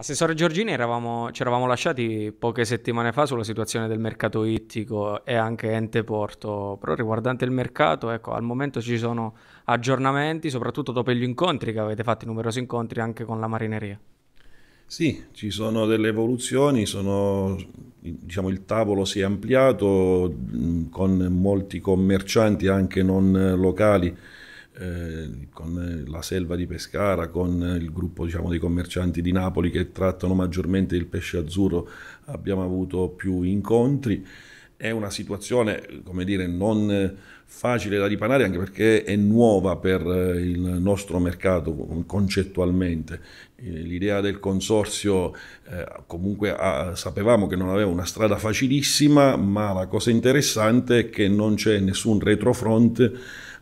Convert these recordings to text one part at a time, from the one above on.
Assessore Giorgini, eravamo, ci eravamo lasciati poche settimane fa sulla situazione del mercato ittico e anche ente porto, però riguardante il mercato, ecco, al momento ci sono aggiornamenti, soprattutto dopo gli incontri che avete fatto, numerosi incontri anche con la marineria. Sì, ci sono delle evoluzioni, sono, diciamo, il tavolo si è ampliato con molti commercianti anche non locali eh, con la selva di Pescara, con il gruppo diciamo, dei commercianti di Napoli che trattano maggiormente il pesce azzurro, abbiamo avuto più incontri. È una situazione, come dire, non facile da riparare anche perché è nuova per eh, il nostro mercato concettualmente. Eh, l'idea del consorzio eh, comunque ah, sapevamo che non aveva una strada facilissima, ma la cosa interessante è che non c'è nessun retrofront,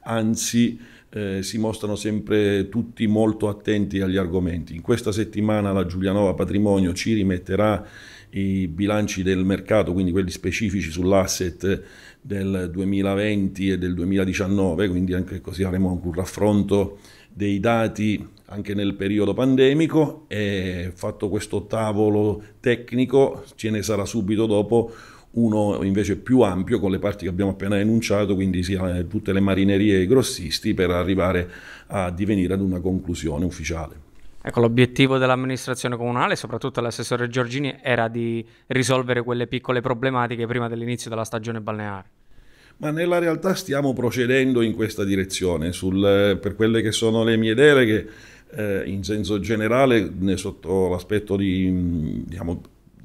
anzi eh, si mostrano sempre tutti molto attenti agli argomenti. In questa settimana la Giulianova Patrimonio ci rimetterà i bilanci del mercato, quindi quelli specifici sull'asset del 2020 e del 2019, quindi anche così avremo anche un raffronto dei dati anche nel periodo pandemico e fatto questo tavolo tecnico ce ne sarà subito dopo uno invece più ampio con le parti che abbiamo appena enunciato, quindi sia eh, tutte le marinerie e i grossisti, per arrivare a divenire ad una conclusione ufficiale. Ecco, l'obiettivo dell'amministrazione comunale, soprattutto dell'assessore Giorgini, era di risolvere quelle piccole problematiche prima dell'inizio della stagione balneare ma nella realtà stiamo procedendo in questa direzione. Sul, eh, per quelle che sono le mie deleghe, eh, in senso generale, sotto l'aspetto di mm, diciamo,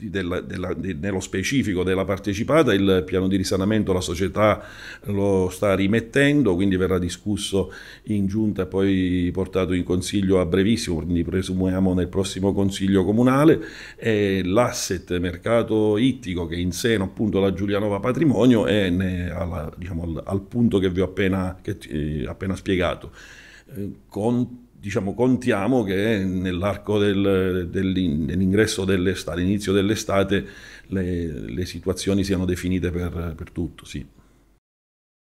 della, della, di, nello specifico della partecipata, il piano di risanamento la società lo sta rimettendo, quindi verrà discusso in giunta e poi portato in consiglio a brevissimo, quindi presumiamo nel prossimo consiglio comunale, e l'asset mercato ittico che in seno appunto la Giulianova Patrimonio è alla, diciamo, al, al, punto che vi ho appena, che, eh, appena spiegato. Eh, con diciamo, contiamo che nell'arco del, dell'ingresso dell'estate, all'inizio dell'estate, le, le, situazioni siano definite per, per tutto. Sì.